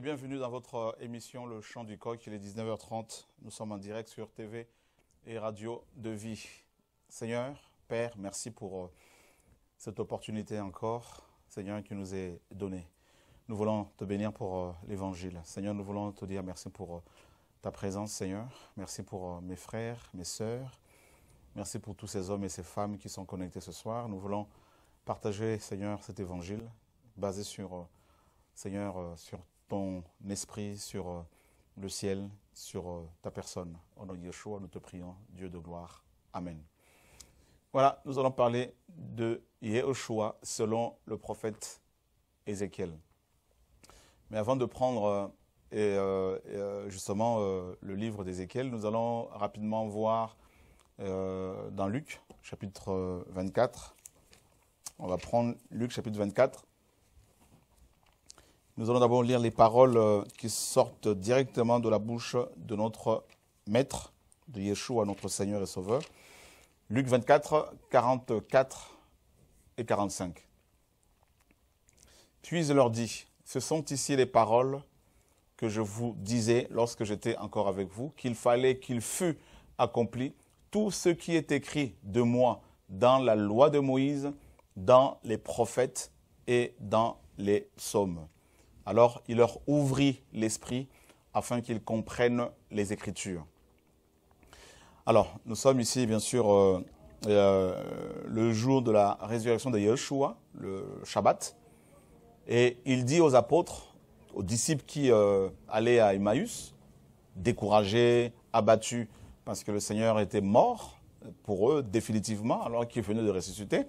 bienvenue dans votre euh, émission Le Chant du Coq. Il est 19h30. Nous sommes en direct sur TV et Radio de Vie. Seigneur, Père, merci pour euh, cette opportunité encore, Seigneur, qui nous est donnée. Nous voulons te bénir pour euh, l'Évangile. Seigneur, nous voulons te dire merci pour ta présence, Seigneur. Merci pour mes frères, mes sœurs. Merci pour tous ces hommes et ces femmes qui sont connectés ce soir. Nous voulons partager, Seigneur, cet évangile basé sur, Seigneur, sur ton esprit sur euh, le ciel, sur euh, ta personne. Au nom de Yeshua, nous te prions, Dieu de gloire. Amen. Voilà, nous allons parler de Yeshua selon le prophète Ézéchiel. Mais avant de prendre euh, et, justement le livre d'Ézéchiel, nous allons rapidement voir dans Luc, chapitre 24. On va prendre Luc, chapitre 24. Nous allons d'abord lire les paroles euh, qui sortent directement de la bouche de notre maître, de Yeshua, notre Seigneur et Sauveur. Luc 24, 44 et 45. Puis je leur dis, ce sont ici les paroles que je vous disais lorsque j'étais encore avec vous, qu'il fallait qu'il fût accompli tout ce qui est écrit de moi dans la loi de Moïse, dans les prophètes et dans les psaumes. Alors il leur ouvrit l'esprit afin qu'ils comprennent les Écritures. Alors, nous sommes ici, bien sûr, euh, euh, le jour de la résurrection de Yeshua, le Shabbat. Et il dit aux apôtres, aux disciples qui euh, allaient à Emmaüs, découragés, abattus, parce que le Seigneur était mort pour eux définitivement, alors qu'il venait de ressusciter.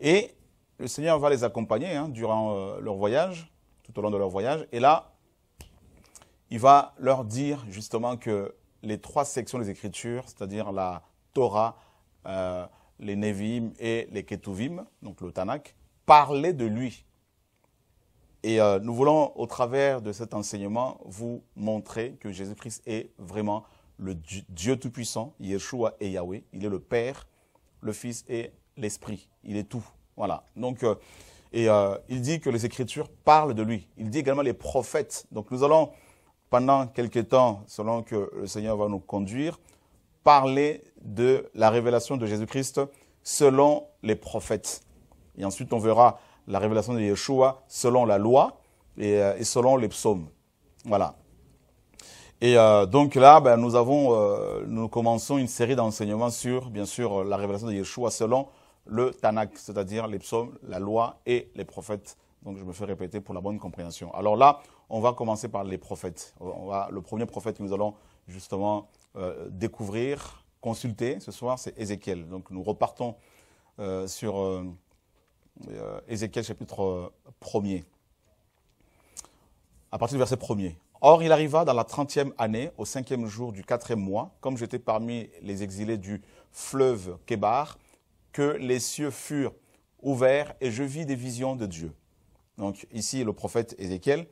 Et le Seigneur va les accompagner hein, durant leur voyage tout au long de leur voyage. Et là, il va leur dire justement que les trois sections des Écritures, c'est-à-dire la Torah, euh, les Nevi'im et les Ketuvim, donc le Tanakh, parlaient de lui. Et euh, nous voulons, au travers de cet enseignement, vous montrer que Jésus-Christ est vraiment le Dieu, Tout-Puissant, Yeshua et Yahweh. Il est le Père, le Fils et l'Esprit. Il est tout. Voilà. Donc, euh, et euh, il dit que les Écritures parlent de lui. Il dit également les prophètes. Donc nous allons, pendant quelques temps, selon que le Seigneur va nous conduire, parler de la révélation de Jésus-Christ selon les prophètes. Et ensuite, on verra la révélation de Yeshua selon la loi et, euh, selon les psaumes. Voilà. Et euh, donc là, ben, nous avons, nous commençons une série d'enseignements sur, bien sûr, la révélation de Yeshua selon le Tanakh, c'est-à-dire les psaumes, la loi et les prophètes. Donc je me fais répéter pour la bonne compréhension. Alors là, on va commencer par les prophètes. le premier prophète que nous allons justement euh, découvrir, consulter ce soir, c'est Ézéchiel. Donc nous repartons euh, sur euh, Ézéchiel chapitre 1er. À partir du verset 1er. Or, il arriva dans la 30e année, au cinquième jour du quatrième mois, comme j'étais parmi les exilés du fleuve Kébar, que les cieux furent ouverts et je vis des visions de Dieu. Donc ici, le prophète Ézéchiel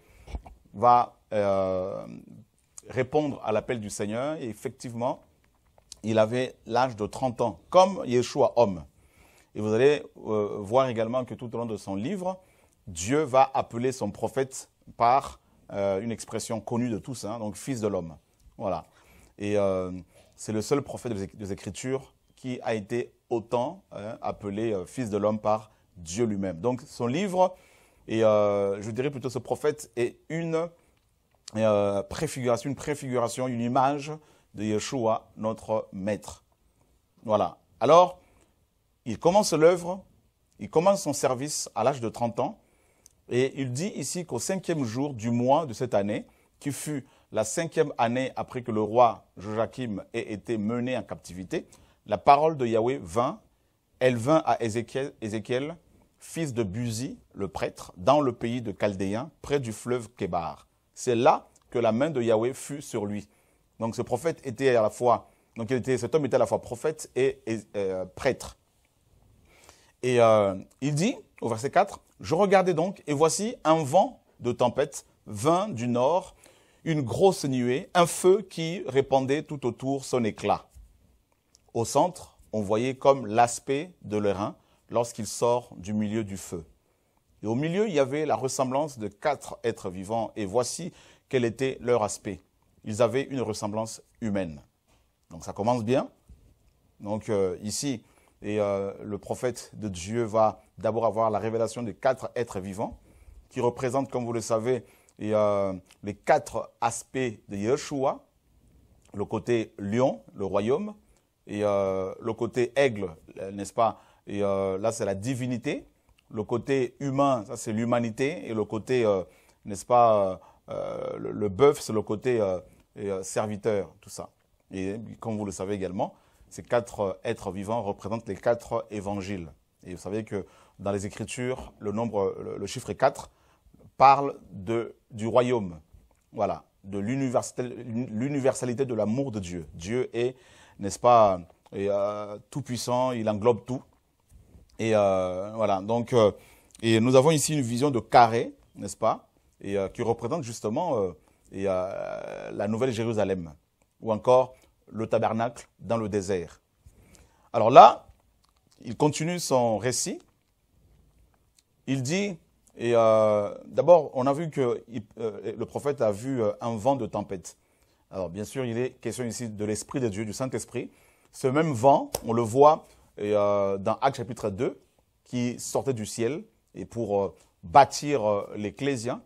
va euh, répondre à l'appel du Seigneur et effectivement, il avait l'âge de 30 ans, comme Yeshua homme. Et vous allez euh, voir également que tout au long de son livre, Dieu va appeler son prophète par euh, une expression connue de tous, hein, donc fils de l'homme. Voilà. Et c'est le seul prophète des Écritures qui a été autant hein, appelé euh, fils de l'homme par Dieu lui-même. Donc son livre, et euh, je dirais plutôt ce prophète, est une euh, préfiguration, une préfiguration, une image de Yeshua, notre maître. Voilà. Alors, il commence l'œuvre, il commence son service à l'âge de 30 ans, et il dit ici qu'au cinquième jour du mois de cette année, qui fut la cinquième année après que le roi Joachim ait été mené en captivité, la parole de Yahweh vint, elle vint à Ézéchiel, fils de Buzi, le prêtre, dans le pays de Chaldéen, près du fleuve Kébar. C'est là que la main de Yahweh fut sur lui. Donc ce prophète était à la fois, donc cet homme était à la fois prophète et, euh, prêtre. Et euh, il dit, au verset 4, Je regardais donc, et voici un vent de tempête vint du nord, une grosse nuée, un feu qui répandait tout autour son éclat. Au centre, on voyait comme l'aspect de l'airain lorsqu'il sort du milieu du feu. Et au milieu, il y avait la ressemblance de quatre êtres vivants, et voici quel était leur aspect. Ils avaient une ressemblance humaine. Donc ça commence bien. Donc euh, ici, et, euh, le prophète de Dieu va d'abord avoir la révélation des quatre êtres vivants, qui représentent, comme vous le savez, euh, les quatre aspects de Yeshua, le côté lion, le royaume, et euh, le côté aigle, euh, n'est-ce pas Et euh, là, c'est la divinité. Le côté humain, ça c'est l'humanité. Et le côté, n'est-ce pas, le, bœuf, c'est le côté serviteur, tout ça. Et comme vous le savez également, ces quatre êtres vivants représentent les quatre évangiles. Et vous savez que dans les Écritures, le nombre, le, chiffre 4 parle de, du royaume, voilà, de l'universalité de l'amour de Dieu. Dieu est n'est-ce pas, et, euh, tout puissant, il englobe tout. Et euh, voilà, donc, euh, et nous avons ici une vision de carré, n'est-ce pas, et qui représente justement la Nouvelle Jérusalem, ou encore le tabernacle dans le désert. Alors là, il continue son récit. Il dit, et d'abord, on a vu que le prophète a vu un vent de tempête. Alors bien sûr, il est question ici de l'Esprit de Dieu, du Saint-Esprit. Ce même vent, on le voit euh, dans Actes chapitre 2, qui sortait du ciel et pour euh, bâtir euh, l'Ecclésien.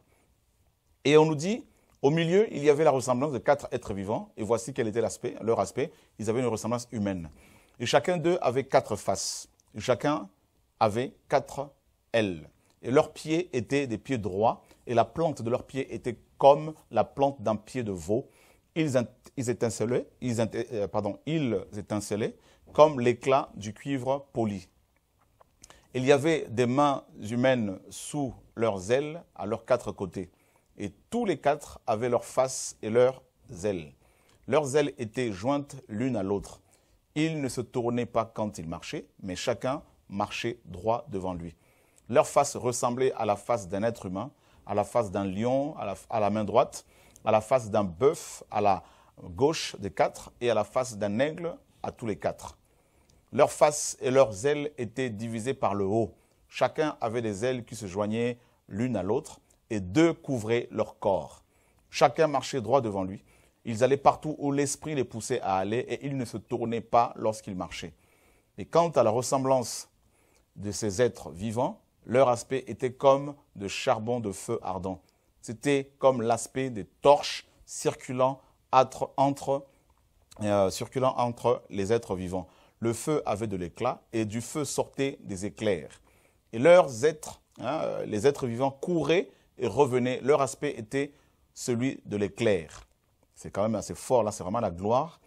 Et on nous dit, au milieu, il y avait la ressemblance de quatre êtres vivants, et voici quel était leur aspect. Ils avaient une ressemblance humaine. Et chacun d'eux avait quatre faces. chacun avait quatre ailes. Et leurs pieds étaient des pieds droits, et la plante de leurs pieds était comme la plante d'un pied de veau, ils, étincelaient, ils, euh, pardon, ils comme l'éclat du cuivre poli. Il y avait des mains humaines sous leurs ailes à leurs quatre côtés, et tous les quatre avaient leur face et leurs ailes. Leurs ailes étaient jointes l'une à l'autre. Ils ne se tournaient pas quand ils marchaient, mais chacun marchait droit devant lui. Leur face ressemblait à la face d'un être humain, à la face d'un lion, à la main droite, à la face d'un bœuf à la gauche des quatre et à la face d'un aigle à tous les quatre. Leurs faces et leurs ailes étaient divisées par le haut. Chacun avait des ailes qui se joignaient l'une à l'autre et deux couvraient leur corps. Chacun marchait droit devant lui. Ils allaient partout où l'esprit les poussait à aller et ils ne se tournaient pas lorsqu'ils marchaient. Et quant à la ressemblance de ces êtres vivants, leur aspect était comme de charbon de feu ardent. C'était comme l'aspect des torches circulant entre, euh, circulant entre les êtres vivants. Le feu avait de l'éclat et du feu sortaient des éclairs. Et leurs êtres, hein, euh, les êtres vivants couraient et revenaient. Leur aspect était celui de l'éclair. C'est quand même assez fort, là, c'est vraiment la gloire.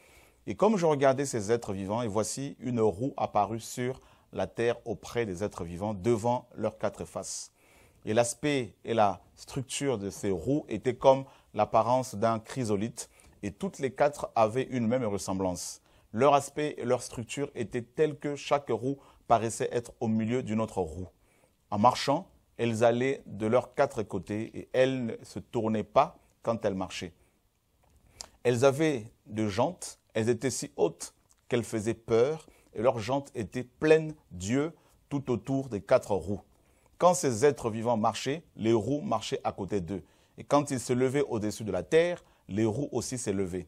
Et comme je regardais ces êtres vivants, et voici une roue apparue sur la terre auprès des êtres vivants, devant leurs quatre faces. Et l'aspect et la structure de ces roues étaient comme l'apparence d'un chrysolite, et toutes les quatre avaient une même ressemblance. Leur aspect et leur structure étaient tels que chaque roue paraissait être au milieu d'une autre roue. En marchant, elles allaient de leurs quatre côtés et elles ne se tournaient pas quand elles marchaient. Elles avaient de jantes, elles étaient si hautes qu'elles faisaient peur, et leurs jantes étaient pleines d'yeux tout autour des quatre roues. Quand ces êtres vivants marchaient, les roues marchaient à côté d'eux. Et quand ils se levaient au-dessus de la terre, les roues aussi s'élevaient.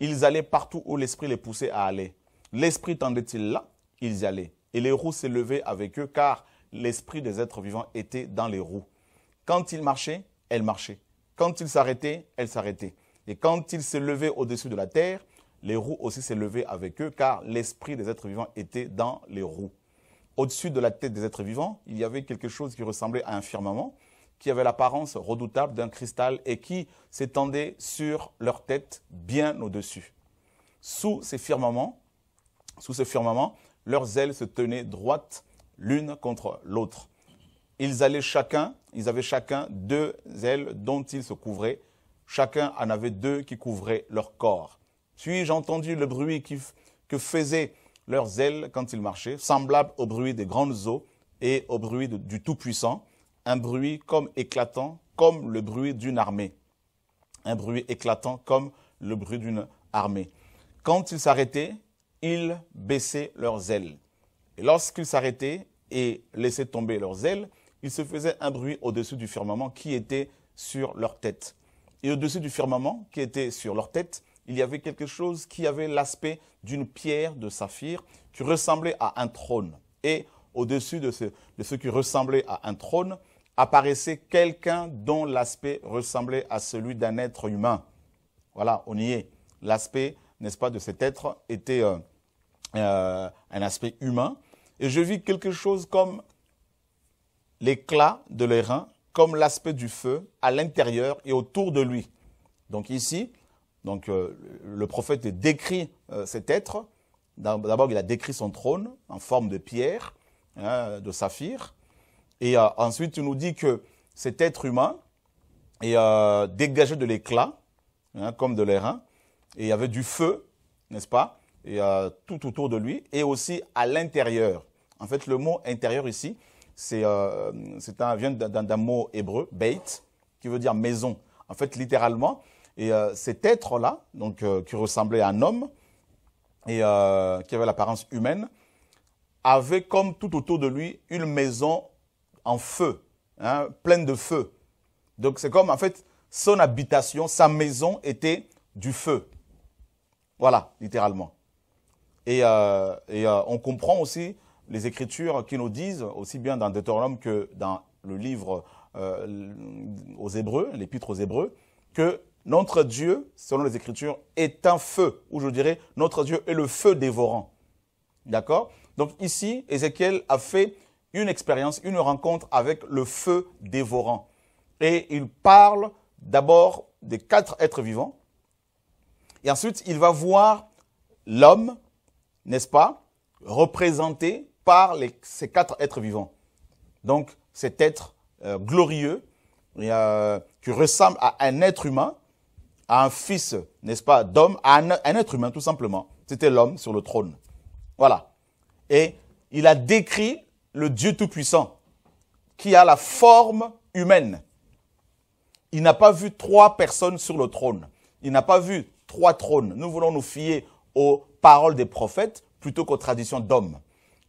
Ils allaient partout où l'esprit les poussait à aller. L'esprit tendait-il là Ils y allaient. Et les roues s'élevaient avec eux, car l'esprit des êtres vivants était dans les roues. Quand ils marchaient, elles marchaient. Quand ils s'arrêtaient, elles s'arrêtaient. Et quand ils se levaient au-dessus de la terre, les roues aussi s'élevaient avec eux, car l'esprit des êtres vivants était dans les roues. Au-dessus de la tête des êtres vivants, il y avait quelque chose qui ressemblait à un firmament, qui avait l'apparence redoutable d'un cristal et qui s'étendait sur leur tête bien au-dessus. Sous ces firmaments, sous ce firmament, leurs ailes se tenaient droites l'une contre l'autre. Ils allaient chacun, ils avaient chacun deux ailes dont ils se couvraient. Chacun en avait deux qui couvraient leur corps. Puis je entendu le bruit que faisait leurs ailes quand ils marchaient, semblables au bruit des grandes eaux et au bruit du Tout-Puissant, un bruit comme éclatant, comme le bruit d'une armée. Un bruit éclatant comme le bruit d'une armée. Quand ils s'arrêtaient, ils baissaient leurs ailes. Et lorsqu'ils s'arrêtaient et laissaient tomber leurs ailes, il se faisait un bruit au-dessus du firmament qui était sur leur tête. Et au-dessus du firmament qui était sur leur tête, il y avait quelque chose qui avait l'aspect d'une pierre de saphir qui ressemblait à un trône. Et au-dessus de ce, qui ressemblait à un trône, apparaissait quelqu'un dont l'aspect ressemblait à celui d'un être humain. Voilà, on y est. L'aspect, n'est-ce pas, de cet être était euh, euh, un aspect humain. Et je vis quelque chose comme l'éclat de l'airain, comme l'aspect du feu à l'intérieur et autour de lui. Donc ici, donc euh, le prophète décrit euh, cet être. D'abord, il a décrit son trône en forme de pierre, hein, de saphir. Et euh, ensuite, il nous dit que cet être humain est dégagé de l'éclat, hein, comme de l'airain. Et il y avait du feu, n'est-ce pas Et tout autour de lui, et aussi à l'intérieur. En fait, le mot intérieur ici, c'est un vient d'un mot hébreu, beit, qui veut dire maison. En fait, littéralement, et euh, cet être-là, donc euh, qui ressemblait à un homme et euh, qui avait l'apparence humaine, avait comme tout autour de lui une maison en feu, hein, pleine de feu. Donc c'est comme en fait son habitation, sa maison était du feu. Voilà, littéralement. Et, et on comprend aussi les Écritures qui nous disent, aussi bien dans Deutéronome que dans le livre aux Hébreux, l'épître aux Hébreux, que notre Dieu, selon les Écritures, est un feu, ou je dirais, notre Dieu est le feu dévorant. D'accord Donc ici, Ézéchiel a fait une expérience, une rencontre avec le feu dévorant. Et il parle d'abord des quatre êtres vivants. Et ensuite, il va voir l'homme, n'est-ce pas, représenté par ces quatre êtres vivants. Donc cet être euh, glorieux euh, qui ressemble à un être humain, à un fils, n'est-ce pas, d'homme, à un, être humain tout simplement. C'était l'homme sur le trône. Voilà. Et il a décrit le Dieu Tout-Puissant qui a la forme humaine. Il n'a pas vu trois personnes sur le trône. Il n'a pas vu trois trônes. Nous voulons nous fier aux paroles des prophètes plutôt qu'aux traditions d'hommes.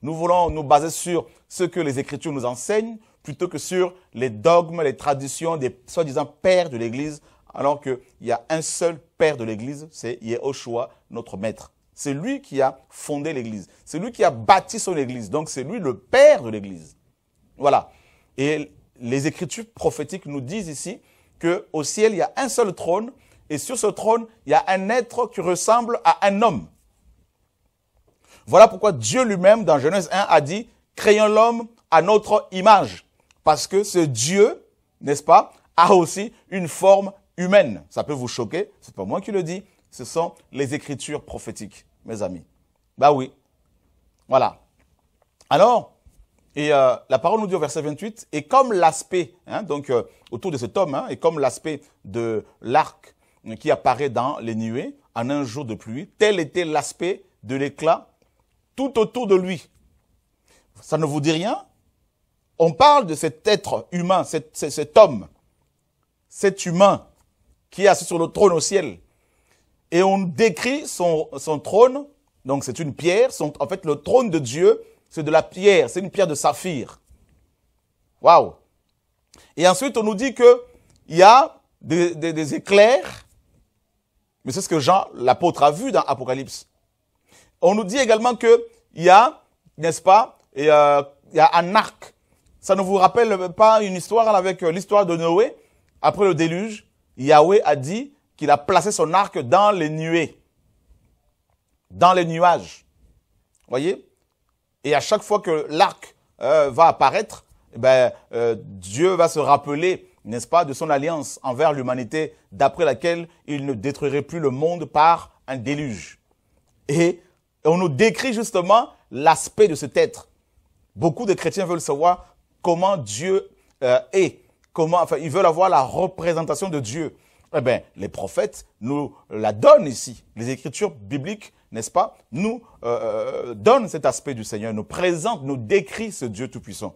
Nous voulons nous baser sur ce que les Écritures nous enseignent plutôt que sur les dogmes, les traditions des soi-disant pères de l'Église alors qu'il y a un seul père de l'Église, c'est Yehoshua, notre maître. C'est lui qui a fondé l'Église. C'est lui qui a bâti son Église. Donc c'est lui le père de l'Église. Voilà. Et les Écritures prophétiques nous disent ici que au ciel, il y a un seul trône, et sur ce trône, il y a un être qui ressemble à un homme. Voilà pourquoi Dieu lui-même, dans Genèse 1, a dit, créons l'homme à notre image. Parce que ce Dieu, n'est-ce pas, a aussi une forme humaine. Ça peut vous choquer, c'est pas moi qui le dis, ce sont les écritures prophétiques, mes amis. Bah oui. Voilà. Alors, et euh, la parole nous dit au verset 28, et comme l'aspect, hein, donc euh, autour de cet homme, hein, et comme l'aspect de l'arc qui apparaît dans les nuées en un jour de pluie, tel était l'aspect de l'éclat tout autour de lui. Ça ne vous dit rien On parle de cet être humain, cet homme, cet humain qui est assis sur le trône au ciel. Et on décrit son, trône, donc c'est une pierre, son, en fait le trône de Dieu, c'est de la pierre, c'est une pierre de saphir. Waouh Et ensuite on nous dit que il y a des, éclairs, mais c'est ce que Jean, l'apôtre, a vu dans Apocalypse. On nous dit également que il y a, n'est-ce pas, euh, il y a un arc. Ça ne vous rappelle pas une histoire avec euh, l'histoire de Noé après le déluge Yahweh a dit qu'il a placé son arc dans les nuées, dans les nuages. Voyez Et à chaque fois que l'arc euh, va apparaître, eh ben, euh, Dieu va se rappeler, n'est-ce pas, de son alliance envers l'humanité, d'après laquelle il ne détruirait plus le monde par un déluge. Et on nous décrit justement l'aspect de cet être. Beaucoup de chrétiens veulent savoir comment Dieu euh, est comment, enfin, ils veulent avoir la représentation de Dieu. Eh bien, les prophètes nous la donnent ici. Les écritures bibliques, n'est-ce pas, nous euh, euh, donnent cet aspect du Seigneur, nous présentent, nous décrit ce Dieu Tout-Puissant.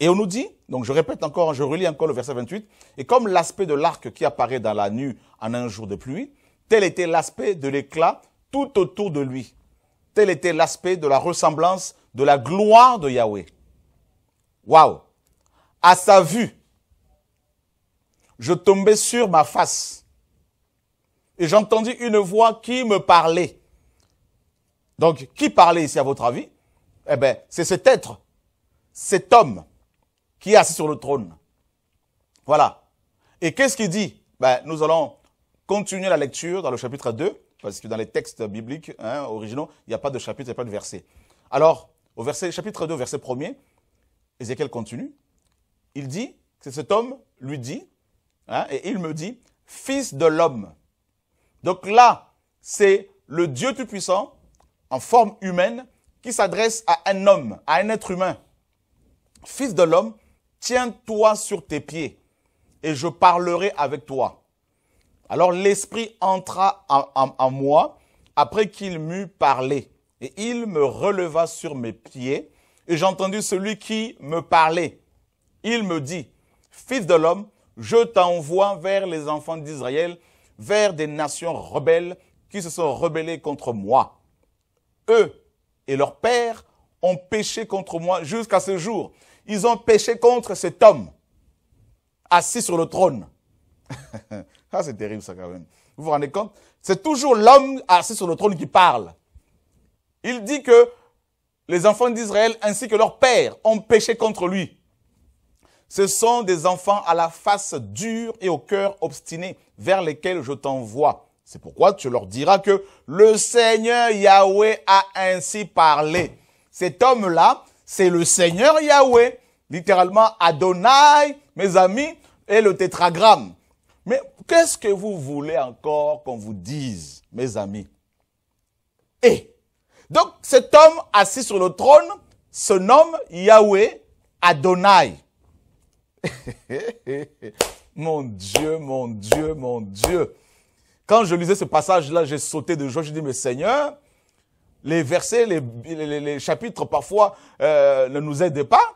Et on nous dit, donc je répète encore, je relis encore le verset 28, et comme l'aspect de l'arc qui apparaît dans la nuit en un jour de pluie, tel était l'aspect de l'éclat tout autour de lui. Tel était l'aspect de la ressemblance de la gloire de Yahweh. Waouh à sa vue, je tombais sur ma face et j'entendis une voix qui me parlait. Donc, qui parlait ici à votre avis Eh bien, c'est cet être, cet homme qui est assis sur le trône. Voilà. Et qu'est-ce qu'il dit ben, Nous allons continuer la lecture dans le chapitre 2, parce que dans les textes bibliques hein, originaux, il n'y a pas de chapitre, il a pas de verset. Alors, au verset, chapitre 2, verset 1er, Ézéchiel continue. Il dit, c'est cet homme lui dit, hein, et il me dit, fils de l'homme. Donc là, c'est le Dieu Tout-Puissant, en forme humaine, qui s'adresse à un homme, à un être humain. Fils de l'homme, tiens-toi sur tes pieds, et je parlerai avec toi. Alors l'Esprit entra en, en moi après qu'il m'eut parlé, et il me releva sur mes pieds, et j'entendis celui qui me parlait il me dit, Fils de l'homme, je t'envoie vers les enfants d'Israël, vers des nations rebelles qui se sont rebellées contre moi. Eux et leurs pères ont péché contre moi jusqu'à ce jour. Ils ont péché contre cet homme assis sur le trône. ah, c'est terrible ça quand même. Vous vous rendez compte C'est toujours l'homme assis sur le trône qui parle. Il dit que les enfants d'Israël ainsi que leurs pères ont péché contre lui. Ce sont des enfants à la face dure et au cœur obstiné vers lesquels je t'envoie. C'est pourquoi tu leur diras que le Seigneur Yahweh a ainsi parlé. Cet homme-là, c'est le Seigneur Yahweh, littéralement Adonai, mes amis, et le tétragramme. Mais qu'est-ce que vous voulez encore qu'on vous dise, mes amis Et eh! donc cet homme assis sur le trône se nomme Yahweh Adonai. mon Dieu, mon Dieu, mon Dieu. Quand je lisais ce passage-là, j'ai sauté de joie. Je dis, mais Seigneur, les versets, les, chapitres parfois euh, ne nous aident pas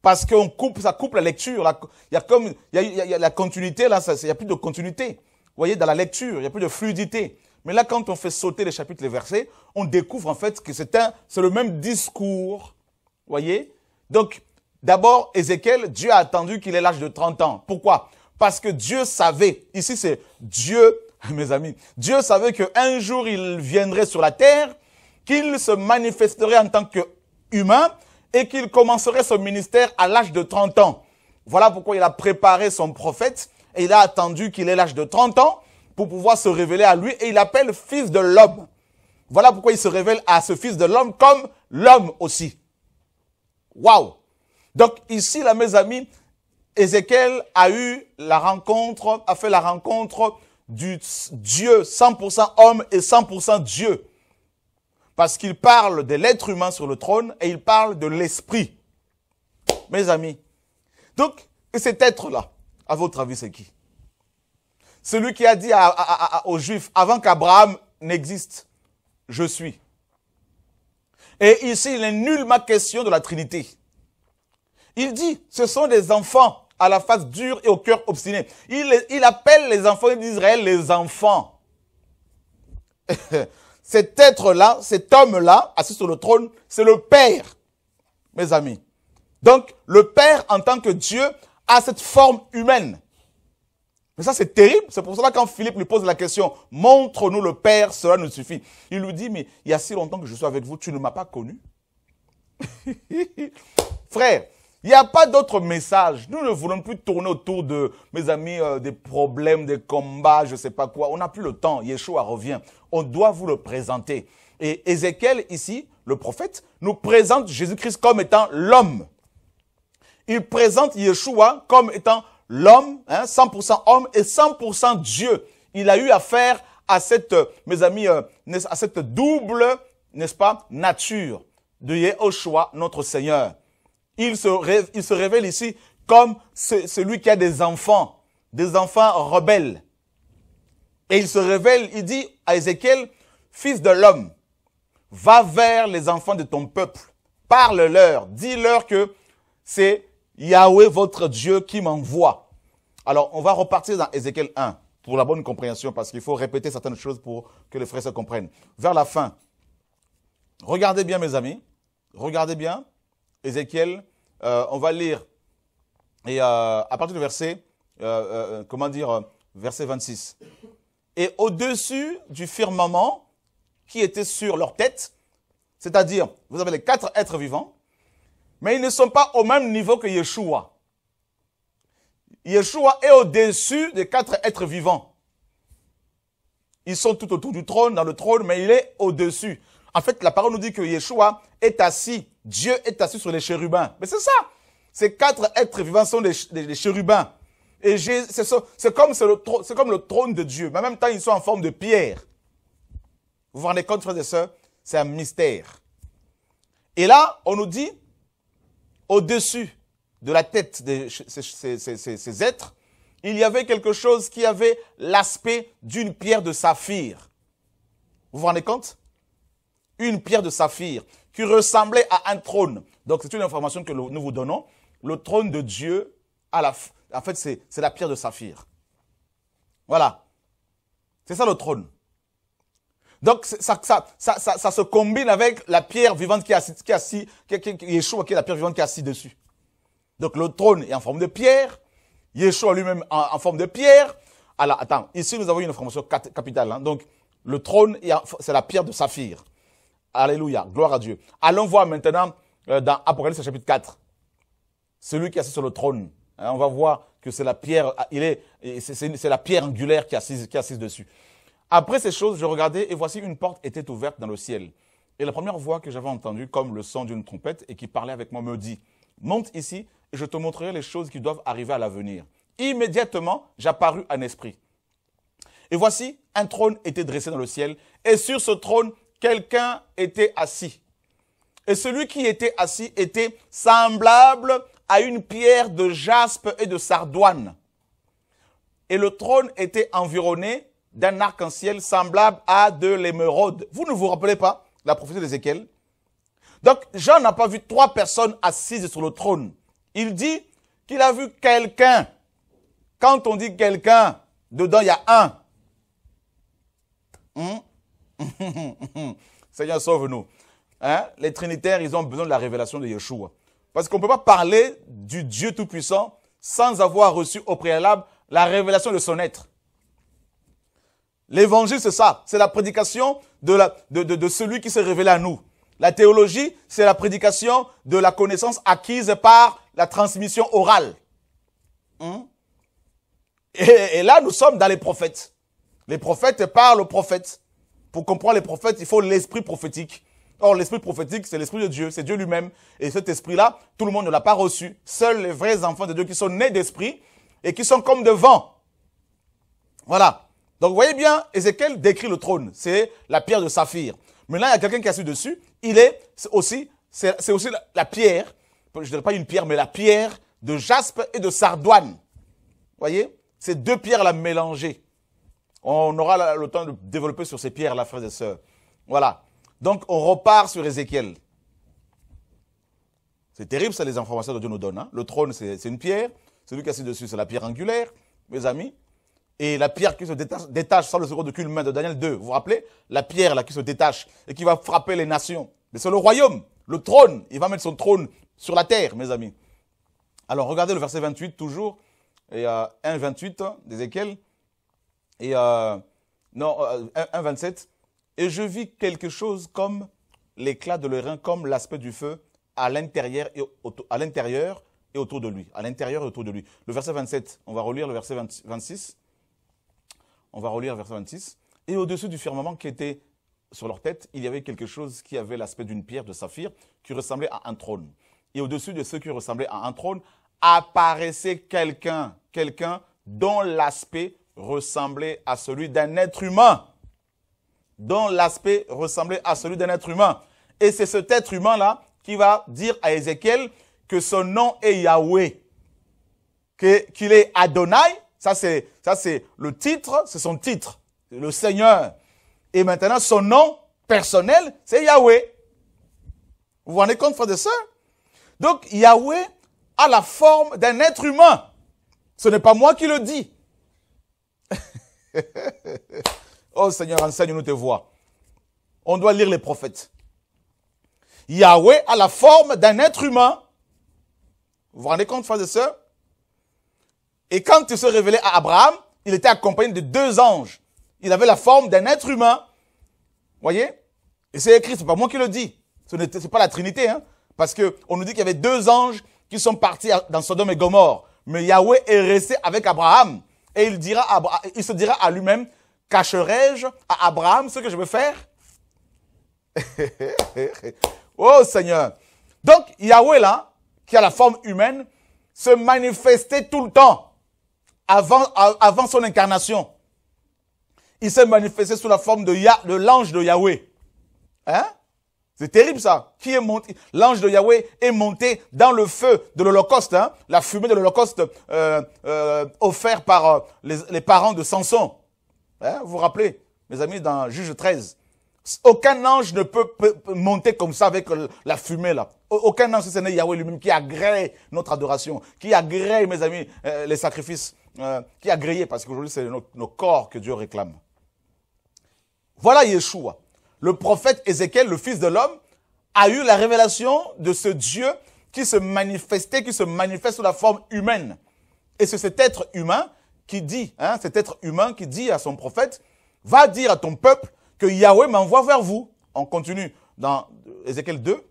parce qu'on coupe, ça coupe la lecture. il y a comme, il a, la continuité là, il y a plus de continuité. Vous voyez, dans la lecture, il n'y a plus de fluidité. Mais là, quand on fait sauter les chapitres, les versets, on découvre en fait que c'est un, c'est le même discours. Vous voyez. Donc, D'abord, Ézéchiel, Dieu a attendu qu'il ait l'âge de 30 ans. Pourquoi Parce que Dieu savait, ici c'est Dieu, mes amis, Dieu savait qu'un jour il viendrait sur la terre, qu'il se manifesterait en tant qu'humain et qu'il commencerait son ministère à l'âge de 30 ans. Voilà pourquoi il a préparé son prophète et il a attendu qu'il ait l'âge de 30 ans pour pouvoir se révéler à lui et il appelle fils de l'homme. Voilà pourquoi il se révèle à ce fils de l'homme comme l'homme aussi. Waouh donc ici, là, mes amis, Ézéchiel a eu la rencontre, a fait la rencontre du Dieu 100% homme et 100% Dieu. Parce qu'il parle de l'être humain sur le trône et il parle de l'esprit. Mes amis. Donc, cet être-là, à votre avis, c'est qui Celui qui a dit aux Juifs, avant qu'Abraham n'existe, je suis. Et ici, il n'est nullement question de la Trinité. Il dit, ce sont des enfants à la face dure et au cœur obstiné. Il, appelle les enfants d'Israël les enfants. cet être-là, cet homme-là, assis sur le trône, c'est le Père, mes amis. Donc, le Père, en tant que Dieu, a cette forme humaine. Mais ça, c'est terrible. C'est pour cela que quand Philippe lui pose la question, montre-nous le Père, cela nous suffit. Il lui dit, mais il y a si longtemps que je suis avec vous, tu ne m'as pas connu. Frère, il n'y a pas d'autre message. Nous ne voulons plus tourner autour de, mes amis, euh, des problèmes, des combats, je ne sais pas quoi. On n'a plus le temps. Yeshua revient. On doit vous le présenter. Et Ézéchiel, ici, le prophète, nous présente Jésus-Christ comme étant l'homme. Il présente Yeshua comme étant l'homme, hein, 100% homme et 100% Dieu. Il a eu affaire à cette, euh, mes amis, euh, à cette double, n'est-ce pas, nature de Yeshua, notre Seigneur il se, révèle, ici comme celui qui a des enfants, des enfants rebelles. Et il se révèle, il dit à Ézéchiel, fils de l'homme, va vers les enfants de ton peuple, parle-leur, dis-leur que c'est Yahweh votre Dieu qui m'envoie. Alors, on va repartir dans Ézéchiel 1 pour la bonne compréhension, parce qu'il faut répéter certaines choses pour que les frères se comprennent. Vers la fin, regardez bien mes amis, regardez bien, Ézéchiel, euh, on va lire et euh, à partir du verset, euh, comment dire, verset 26. Et au-dessus du firmament qui était sur leur tête, c'est-à-dire, vous avez les quatre êtres vivants, mais ils ne sont pas au même niveau que Yeshua. Yeshua est au-dessus des quatre êtres vivants. Ils sont tout autour du trône, dans le trône, mais il est au-dessus. En fait, la parole nous dit que Yeshua est assis Dieu est assis sur les chérubins. Mais c'est ça. Ces quatre êtres vivants sont des, chérubins. Et c'est comme, le, trône de Dieu. Mais en même temps, ils sont en forme de pierre. Vous vous rendez compte, frères et sœurs C'est un mystère. Et là, on nous dit, au-dessus de la tête de ces, êtres, il y avait quelque chose qui avait l'aspect d'une pierre de saphir. Vous vous rendez compte Une pierre de saphir qui ressemblait à un trône. Donc c'est une information que nous vous donnons. Le trône de Dieu, à la, en fait, c'est la pierre de saphir. Voilà. C'est ça le trône. Donc ça, se combine avec la pierre vivante qui est assise, qui est qui, qui est la pierre vivante qui est assise dessus. Donc le trône est en forme de pierre, Yeshua lui-même en, en, forme de pierre. Alors attends, ici nous avons une information capitale. Hein. Donc le trône, c'est la pierre de saphir. Alléluia. Gloire à Dieu. Allons voir maintenant euh, dans Apocalypse chapitre 4. Celui qui est assis sur le trône. Hein, on va voir que c'est la pierre, ah, il est, c'est la pierre angulaire qui assise, qui assise dessus. Après ces choses, je regardais et voici une porte était ouverte dans le ciel. Et la première voix que j'avais entendue comme le son d'une trompette et qui parlait avec moi me dit, monte ici et je te montrerai les choses qui doivent arriver à l'avenir. Immédiatement, j'apparus un esprit. Et voici, un trône était dressé dans le ciel, et sur ce trône, quelqu'un était assis. Et celui qui était assis était semblable à une pierre de jaspe et de sardoine. Et le trône était environné d'un arc-en-ciel semblable à de l'émeraude. Vous ne vous rappelez pas la prophétie d'Ézéchiel Donc Jean n'a pas vu trois personnes assises sur le trône. Il dit qu'il a vu quelqu'un. Quand on dit quelqu'un, dedans il y a un. Hmm? Seigneur, sauve-nous. Hein? Les Trinitaires, ils ont besoin de la révélation de Yeshua. Parce qu'on ne peut pas parler du Dieu Tout-Puissant sans avoir reçu au préalable la révélation de son être. L'évangile, c'est ça. C'est la prédication de, la, de, celui qui s'est révélé à nous. La théologie, c'est la prédication de la connaissance acquise par la transmission orale. Hein? Et, et là, nous sommes dans les prophètes. Les prophètes parlent aux prophètes. Pour comprendre les prophètes, il faut l'esprit prophétique. Or, l'esprit prophétique, c'est l'esprit de Dieu, c'est Dieu lui-même. Et cet esprit-là, tout le monde ne l'a pas reçu. Seuls les vrais enfants de Dieu qui sont nés d'esprit et qui sont comme de vent. Voilà. Donc, vous voyez bien, Ézéchiel décrit le trône. C'est la pierre de saphir. Mais là, il y a quelqu'un qui est su dessus. Il est aussi, c'est aussi la, pierre. Je ne dirais pas une pierre, mais la pierre de jaspe et de sardoine. Vous voyez? Ces deux pierres-là mélanger. On aura le temps de développer sur ces pierres la frères et sœurs. Voilà. Donc, on repart sur Ézéchiel. C'est terrible, ça, les informations que Dieu nous donne. Hein. Le trône, c'est une pierre. Celui qui est assis dessus, c'est la pierre angulaire, mes amis. Et la pierre qui se détache, détache sans le second de cul de Daniel 2. Vous vous rappelez La pierre là qui se détache et qui va frapper les nations. Mais c'est le royaume, le trône. Il va mettre son trône sur la terre, mes amis. Alors regardez le verset 28 toujours. Et à 1, 28 d'Ézéchiel et euh, non, 1,27. Euh, et je vis quelque chose comme l'éclat de rein comme l'aspect du feu à l'intérieur et autour, et autour de lui. À l'intérieur et autour de lui. Le verset 27, on va relire le verset 26. On va relire le verset 26. Et au-dessus du firmament qui était sur leur tête, il y avait quelque chose qui avait l'aspect d'une pierre de saphir qui ressemblait à un trône. Et au-dessus de ceux qui ressemblaient à un trône, apparaissait quelqu'un, quelqu'un dont l'aspect ressemblait à celui d'un être humain, dont l'aspect ressemblait à celui d'un être humain. Et c'est cet être humain-là qui va dire à Ézéchiel que son nom est Yahweh, qu'il est Adonai, ça c'est, ça c'est le titre, c'est son titre, le Seigneur. Et maintenant, son nom personnel, c'est Yahweh. Vous vous rendez compte, frères et sœurs Donc, Yahweh a la forme d'un être humain. Ce n'est pas moi qui le dis. oh Seigneur, enseigne-nous tes voix. On doit lire les prophètes. Yahweh a la forme d'un être humain. Vous vous rendez compte, frère et sœurs Et quand il se révélait à Abraham, il était accompagné de deux anges. Il avait la forme d'un être humain. Voyez Et c'est écrit, c'est pas moi qui le dis. Ce n'est pas la Trinité, hein. Parce que on nous dit qu'il y avait deux anges qui sont partis dans Sodome et Gomorre. Mais Yahweh est resté avec Abraham. Et il, dira il se dira à lui-même, cacherai-je à Abraham ce que je veux faire Oh Seigneur. Donc Yahweh là, qui a la forme humaine, se manifestait tout le temps avant, avant son incarnation. Il se manifesté sous la forme de, de l'ange de Yahweh. Hein c'est terrible ça. Qui est monté L'ange de Yahweh est monté dans le feu de l'Holocauste, hein. la fumée de l'Holocauste euh, euh offerte par euh, les, parents de Samson. Hein, vous vous rappelez, mes amis, dans Juge 13. Aucun ange ne peut, monter comme ça avec euh, la fumée là. Aucun ange, ce n'est Yahweh lui-même qui agrée notre adoration, qui agrée, mes amis, les sacrifices, qui agrée, parce qu'aujourd'hui c'est nos corps que Dieu réclame. Voilà Yeshua le prophète Ézéchiel, le fils de l'homme, a eu la révélation de ce Dieu qui se manifestait, qui se manifeste sous la forme humaine. Et c'est cet être humain qui dit, hein, cet être humain qui dit à son prophète, va dire à ton peuple que Yahweh m'envoie vers vous. On continue dans Ézéchiel 2,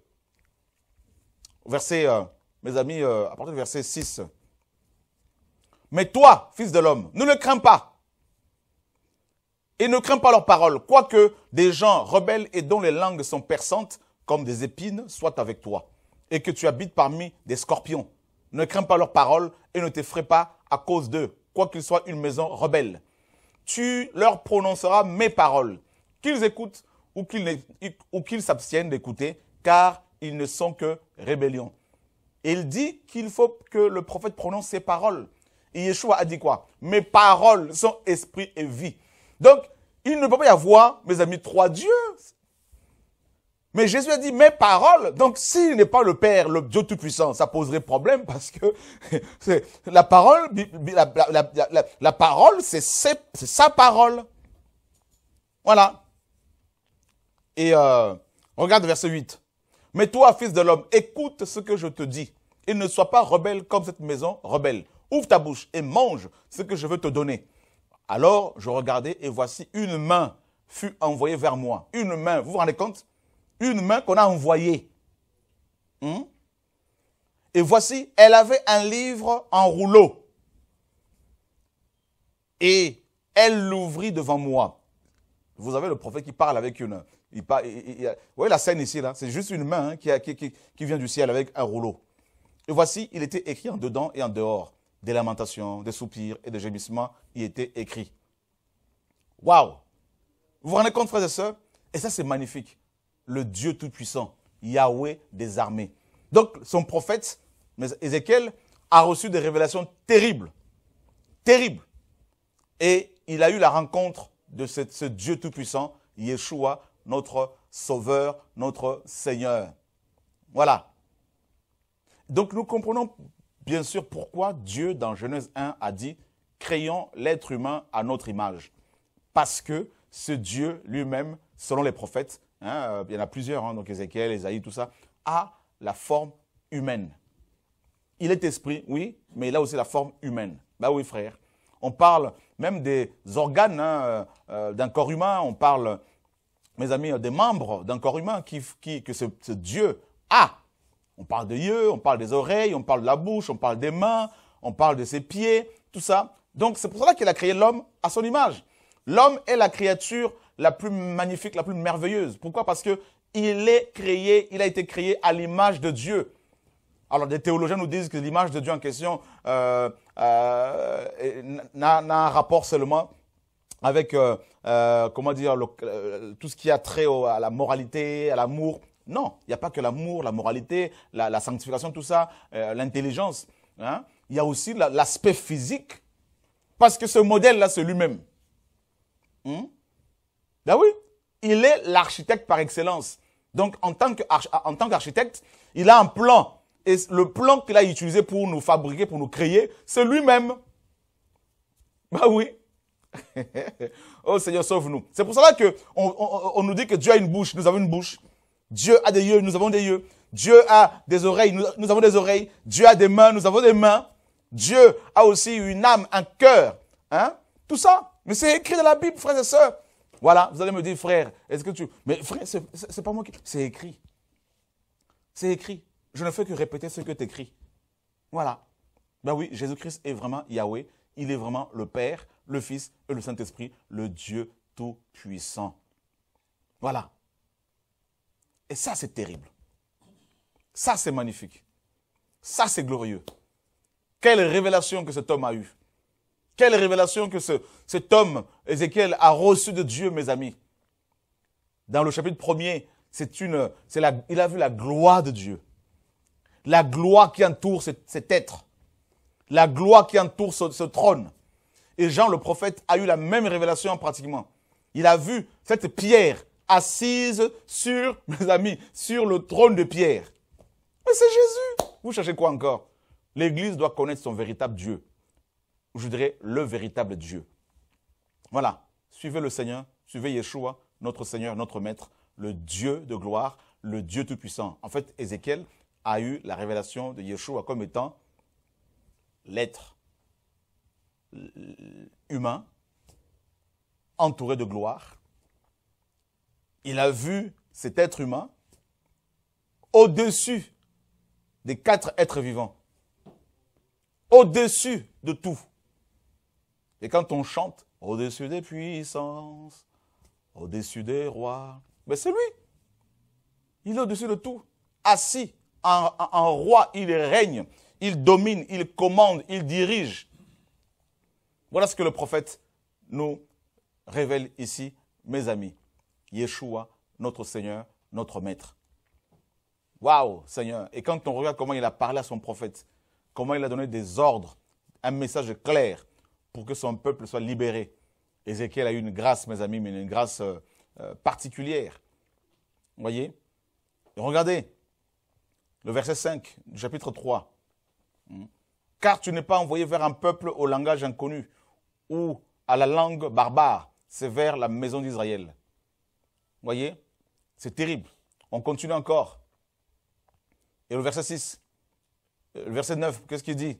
verset, euh, mes amis, euh, à partir du verset 6. Mais toi, fils de l'homme, ne le crains pas, et ne crains pas leurs paroles, quoique des gens rebelles et dont les langues sont perçantes comme des épines soient avec toi, et que tu habites parmi des scorpions. Ne crains pas leurs paroles et ne t'effraie pas à cause d'eux, quoiqu'ils soient une maison rebelle. Tu leur prononceras mes paroles, qu'ils écoutent ou qu'ils s'abstiennent d'écouter, car ils ne sont que rébellions. il dit qu'il faut que le prophète prononce ses paroles. Et Yeshua a dit quoi Mes paroles sont esprit et vie. Donc, il ne peut pas y avoir, mes amis, trois dieux. Mais Jésus a dit mes paroles. Donc s'il n'est pas le Père, le Dieu Tout-Puissant, ça poserait problème parce que la parole, la, parole, c'est sa parole. Voilà. Et euh, regarde verset 8. Mais toi, fils de l'homme, écoute ce que je te dis et ne sois pas rebelle comme cette maison rebelle. Ouvre ta bouche et mange ce que je veux te donner alors je regardais et voici une main fut envoyée vers moi. Une main, vous vous rendez compte Une main qu'on a envoyée. Hmm? Et voici, elle avait un livre en rouleau. Et elle l'ouvrit devant moi. Vous avez le prophète qui parle avec une... vous voyez la scène ici, là C'est juste une main hein, qui vient du ciel avec un rouleau. Et voici, il était écrit en dedans et en dehors des lamentations, des soupirs et des gémissements y étaient écrits. Waouh Vous vous rendez compte, frères et sœurs Et ça, c'est magnifique. Le Dieu Tout-Puissant, Yahweh des armées. Donc, son prophète, Ézéchiel, a reçu des révélations terribles. Terribles. Et il a eu la rencontre de ce, ce Dieu Tout-Puissant, Yeshua, notre Sauveur, notre Seigneur. Voilà. Donc nous comprenons bien sûr pourquoi Dieu, dans Genèse 1, a dit Créons l'être humain à notre image. Parce que ce Dieu lui-même, selon les prophètes, hein, euh, il y en a plusieurs, hein, donc Ézéchiel, Ésaïe, tout ça, a la forme humaine. Il est esprit, oui, mais il a aussi la forme humaine. Ben oui, frère. On parle même des organes hein, euh, euh, d'un corps humain, on parle, mes amis, des membres d'un corps humain que ce Dieu a on parle de yeux, on parle des oreilles, on parle de la bouche, on parle des mains, on parle de ses pieds, tout ça. Donc c'est pour cela qu'il a créé l'homme à son image. L'homme est la créature la plus magnifique, la plus merveilleuse. Pourquoi Parce que il est créé, il a été créé à l'image de Dieu. Alors des théologiens nous disent que l'image de Dieu en question euh, euh, n'a un rapport seulement avec euh, comment dire tout ce qui a trait à la moralité, à l'amour. Non, il n'y a pas que l'amour, la moralité, la, sanctification, tout ça, euh, l'intelligence. Hein. Il y a aussi l'aspect physique, parce que ce modèle-là, c'est lui-même. Bah Ben oui, il est l'architecte par excellence. Donc, en tant qu'architecte, il a un plan. Et le plan qu'il a utilisé pour nous fabriquer, pour nous créer, c'est lui-même. Bah oui. oh Seigneur, sauve-nous. C'est pour cela que nous dit que Dieu a une bouche, nous avons une bouche. Dieu a des yeux, nous avons des yeux. Dieu a des oreilles, nous, avons des oreilles. Dieu a des mains, nous avons des mains. Dieu a aussi une âme, un cœur. Hein? Tout ça. Mais c'est écrit dans la Bible, frères et sœurs. Voilà, vous allez me dire, frère, est-ce que tu... Mais frère, c'est pas moi qui... C'est écrit. C'est écrit. Je ne fais que répéter ce que t'écris. Voilà. Ben oui, Jésus-Christ est vraiment Yahweh. Il est vraiment le Père, le Fils et le Saint-Esprit, le Dieu Tout-Puissant. Voilà. Et ça, c'est terrible. Ça, c'est magnifique. Ça, c'est glorieux. Quelle révélation que cet homme a eue. Quelle révélation que cet homme, Ézéchiel, a reçue de Dieu, mes amis. Dans le chapitre 1 c'est une, c'est il a vu la gloire de Dieu. La gloire qui entoure cet, être. La gloire qui entoure ce trône. Et Jean le prophète a eu la même révélation pratiquement. Il a vu cette pierre assise sur, mes amis, sur le trône de Pierre. Mais c'est Jésus. Vous cherchez quoi encore L'Église doit connaître son véritable Dieu. Je dirais le véritable Dieu. Voilà. Suivez le Seigneur, suivez Yeshua, notre Seigneur, notre Maître, le Dieu de gloire, le Dieu Tout-Puissant. En fait, Ézéchiel a eu la révélation de Yeshua comme étant l'être humain, entouré de gloire, il a vu cet être humain au-dessus des quatre êtres vivants, au-dessus de tout. Et quand on chante au-dessus des puissances, au-dessus des rois, c'est lui. Il est au-dessus de tout, assis en roi, il règne, il domine, il commande, il dirige. Voilà ce que le prophète nous révèle ici, mes amis. Yeshua, notre Seigneur, notre Maître. Waouh, Seigneur. Et quand on regarde comment il a parlé à son prophète, comment il a donné des ordres, un message clair pour que son peuple soit libéré. Ézéchiel a eu une grâce, mes amis, mais une grâce euh, euh, particulière. Vous voyez Et Regardez le verset 5 chapitre 3. Hmm. Car tu n'es pas envoyé vers un peuple au langage inconnu ou à la langue barbare, c'est vers la maison d'Israël voyez, c'est terrible. On continue encore. Et le verset 6, euh, le verset 9, qu'est-ce qu'il dit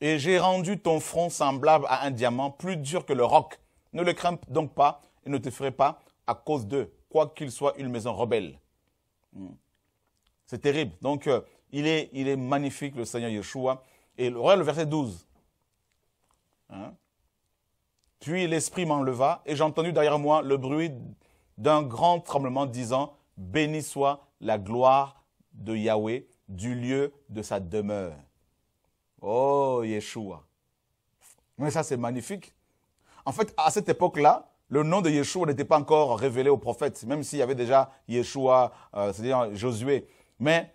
Et j'ai rendu ton front semblable à un diamant, plus dur que le roc. Ne le crains donc pas et ne te ferai pas à cause d'eux, quoi qu'il soit une maison rebelle. Hmm. C'est terrible. Donc, euh, il, est, il est magnifique, le Seigneur Yeshua. Et le, le verset 12. Hein? Puis l'Esprit m'enleva et j'entendis derrière moi le bruit d'un grand tremblement disant, Béni soit la gloire de Yahweh du lieu de sa demeure. Oh, Yeshua. Mais ça, c'est magnifique. En fait, à cette époque-là, le nom de Yeshua n'était pas encore révélé aux prophètes, même s'il y avait déjà Yeshua, euh, c'est-à-dire Josué. Mais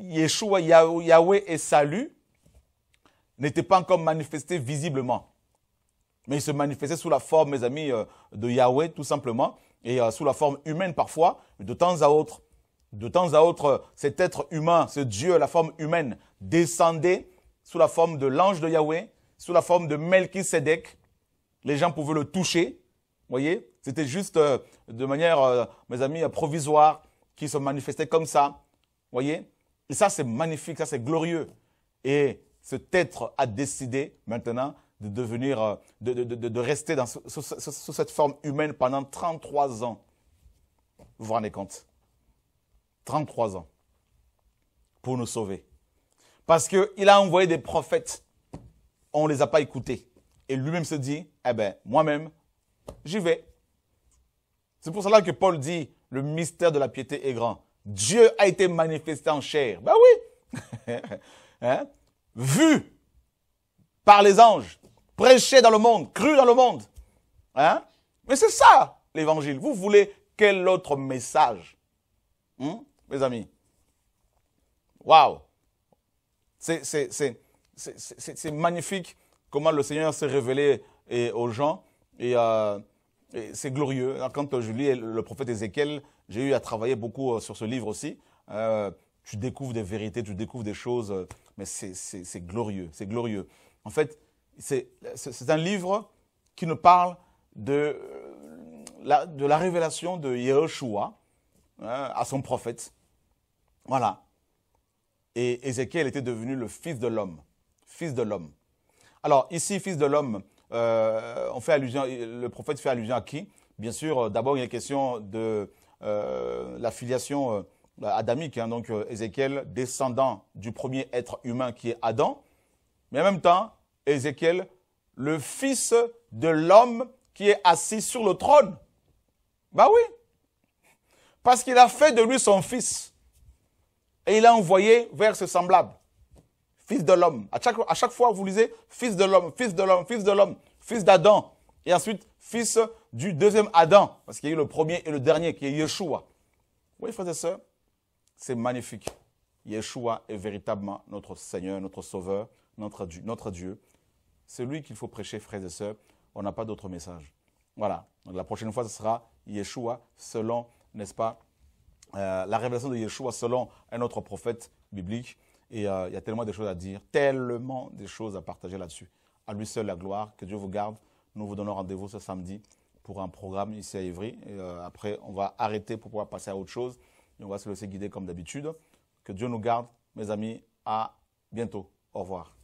Yeshua, Yahweh et salut n'étaient pas encore manifestés visiblement. Mais il se manifestait sous la forme, mes amis, euh, de Yahweh, tout simplement, et euh, sous la forme humaine parfois, de temps à autre. De temps à autre, euh, cet être humain, ce Dieu, la forme humaine, descendait sous la forme de l'ange de Yahweh, sous la forme de Melchizedek. Les gens pouvaient le toucher, voyez C'était juste de manière, mes amis, provisoire, qui se manifestait comme ça, voyez Et ça, c'est magnifique, ça, c'est glorieux. Et cet être a décidé maintenant de devenir, euh, de, de, rester dans, sous, cette forme humaine pendant 33 ans. Vous vous rendez compte 33 ans pour nous sauver. Parce qu'il a envoyé des prophètes, on ne les a pas écoutés. Et lui-même se dit, eh bien, moi-même, j'y vais. C'est pour cela que Paul dit, le mystère de la piété est grand. Dieu a été manifesté en chair. Ben oui. Hein? Vu par les anges prêché dans le monde, cru dans le monde. Hein? Mais c'est ça, l'évangile. Vous voulez quel autre message hein? Mes amis, waouh C'est magnifique comment le Seigneur s'est révélé et, aux gens. Et, euh, c'est glorieux. Quand je lis le prophète Ézéchiel, j'ai eu à travailler beaucoup euh, sur ce livre aussi. Euh, tu découvres des vérités, tu découvres des choses, mais c'est glorieux, c'est glorieux. En fait, c'est un livre qui nous parle de euh, la, révélation de Yahushua hein, à son prophète. Voilà. Et Ézéchiel était devenu le fils de l'homme. Fils de l'homme. Alors ici, fils de l'homme, euh, on fait allusion, le prophète fait allusion à qui Bien sûr, euh, d'abord, il y est question de la filiation adamique. Hein. donc Ézéchiel, descendant du premier être humain qui est Adam. Mais en même temps, Ézéchiel, le fils de l'homme qui est assis sur le trône. Bah oui. Parce qu'il a fait de lui son fils. Et il l'a envoyé vers ses semblable. Fils de l'homme. À chaque, fois, vous lisez fils de l'homme, fils de l'homme, fils de l'homme, fils d'Adam. Et ensuite, fils du deuxième Adam. Parce qu'il y a eu le premier et le dernier, qui est Yeshua. Oui, frères et sœurs, c'est magnifique. Yeshua est véritablement notre Seigneur, notre Sauveur, notre Notre Dieu. C'est lui qu'il faut prêcher, frères et sœurs. On n'a pas d'autre message. Voilà. Donc la prochaine fois, ce sera Yeshua selon, n'est-ce pas, euh, la révélation de Yeshua selon un autre prophète biblique. Et euh, il y a tellement de choses à dire, tellement de choses à partager là-dessus. À lui seul la gloire. Que Dieu vous garde. Nous vous donnons rendez-vous ce samedi pour un programme ici à Ivry. Euh, après, on va arrêter pour pouvoir passer à autre chose. on va se laisser guider comme d'habitude. Que Dieu nous garde, mes amis. À bientôt. Au revoir.